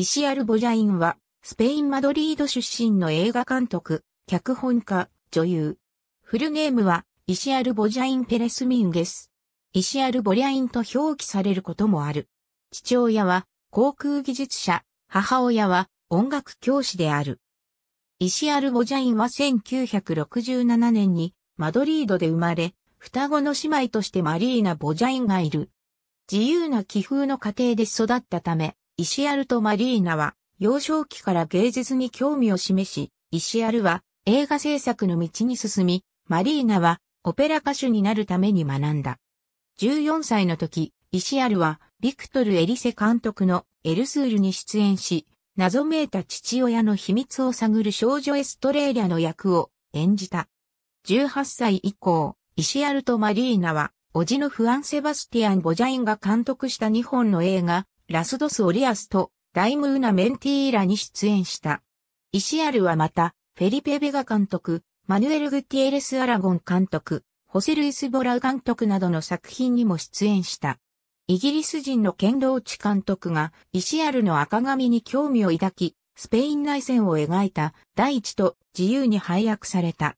石アルボジャインは、スペイン・マドリード出身の映画監督、脚本家、女優。フルネームは、石アルボジャイン・ペレス・ミンゲス。石アルボリャインと表記されることもある。父親は、航空技術者、母親は、音楽教師である。石アルボジャインは1967年に、マドリードで生まれ、双子の姉妹としてマリーナ・ボジャインがいる。自由な気風の家庭で育ったため、石アとマリーナは幼少期から芸術に興味を示し、石アは映画制作の道に進み、マリーナはオペラ歌手になるために学んだ。14歳の時、石アはビクトル・エリセ監督のエルスールに出演し、謎めいた父親の秘密を探る少女エストレーリアの役を演じた。18歳以降、石アとマリーナは、おじのフアン・セバスティアン・ボジャインが監督した2本の映画、ラスドス・オリアスとダイムーナ・メンティーラに出演した。イシアルはまた、フェリペ・ベガ監督、マヌエル・グティエレス・アラゴン監督、ホセルイス・ボラウ監督などの作品にも出演した。イギリス人の剣道地監督が、イシアルの赤髪に興味を抱き、スペイン内戦を描いた、第一と自由に配役された。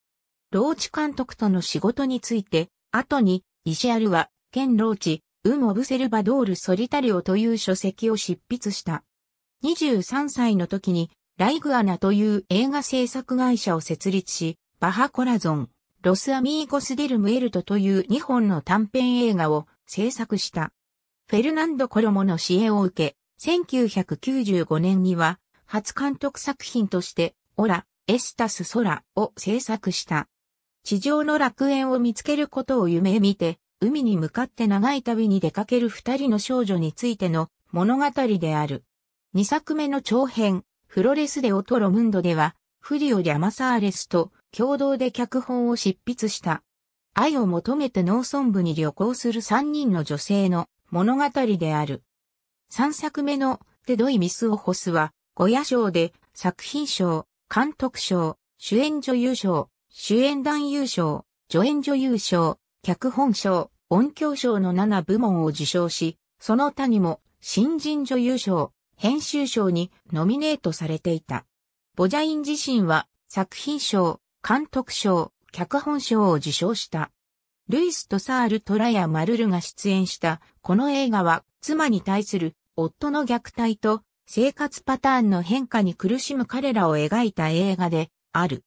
ローチ監督との仕事について、後に、イシアルは、ケン・ローチ、ウモブセルバドール・ソリタリオという書籍を執筆した。23歳の時に、ライグアナという映画制作会社を設立し、バハコラゾン、ロスアミーゴスデルムエルトという2本の短編映画を制作した。フェルナンド・コロモの支援を受け、1995年には初監督作品として、オラ、エスタス・ソラを制作した。地上の楽園を見つけることを夢見て、海に向かって長い旅に出かける二人の少女についての物語である。二作目の長編、フロレスデオトロムンドでは、フリオ・リャマサーレスと共同で脚本を執筆した。愛を求めて農村部に旅行する三人の女性の物語である。三作目のテドイ・ミスオホスは、ゴヤ賞で作品賞、監督賞、主演女優賞、主演男優賞、助演女優賞、脚本賞、音響賞の7部門を受賞し、その他にも新人女優賞、編集賞にノミネートされていた。ボジャイン自身は作品賞、監督賞、脚本賞を受賞した。ルイスとサール・トラやマルルが出演したこの映画は妻に対する夫の虐待と生活パターンの変化に苦しむ彼らを描いた映画である。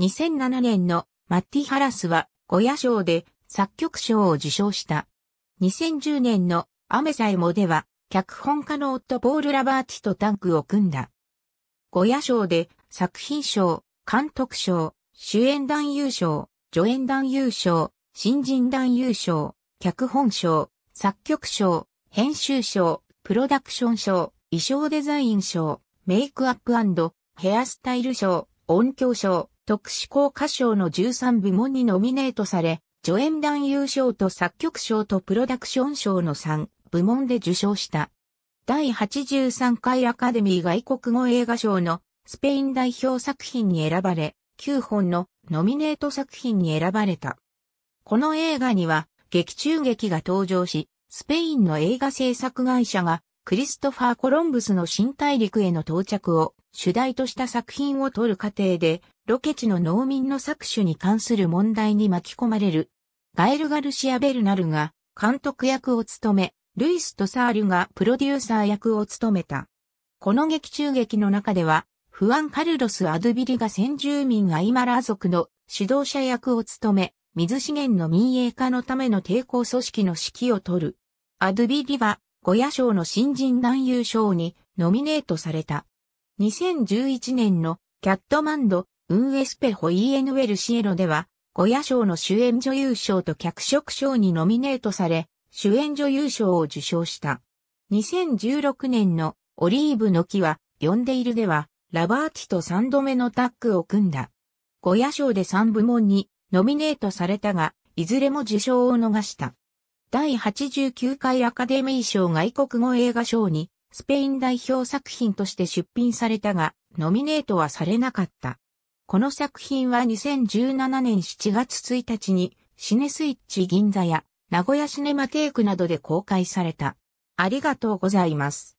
2007年のマッティ・ハラスはゴヤ賞で作曲賞を受賞した。2010年の雨さえもでは、脚本家のオット・ポール・ラバーティとタンクを組んだ。ゴヤ賞で作品賞、監督賞、主演男優賞、助演男優賞、新人男優賞、脚本賞、作曲賞、編集賞、プロダクション賞、衣装デザイン賞、メイクアップヘアスタイル賞、音響賞、特殊効果賞の13部門にノミネートされ、助演男優賞と作曲賞とプロダクション賞の3部門で受賞した。第83回アカデミー外国語映画賞のスペイン代表作品に選ばれ、9本のノミネート作品に選ばれた。この映画には劇中劇が登場し、スペインの映画制作会社がクリストファー・コロンブスの新大陸への到着を主題とした作品を撮る過程で、ロケ地の農民の搾取に関する問題に巻き込まれるガエル・ガルシア・ベルナルが監督役を務め、ルイスとサーリュがプロデューサー役を務めた。この劇中劇の中では、フアン・カルロス・アドビリが先住民アイマラ族の指導者役を務め、水資源の民営化のための抵抗組織の指揮を取る。アドビリは、ゴヤ賞の新人男優賞にノミネートされた。2011年のキャットマンド・ウンエスペホイエヌウェルシエロでは、小屋賞の主演女優賞と脚色賞にノミネートされ、主演女優賞を受賞した。2016年のオリーブの木は、呼んでいるでは、ラバーティと3度目のタッグを組んだ。小屋賞で3部門にノミネートされたが、いずれも受賞を逃した。第89回アカデミー賞外国語映画賞に、スペイン代表作品として出品されたが、ノミネートはされなかった。この作品は2017年7月1日にシネスイッチ銀座や名古屋シネマテイクなどで公開された。ありがとうございます。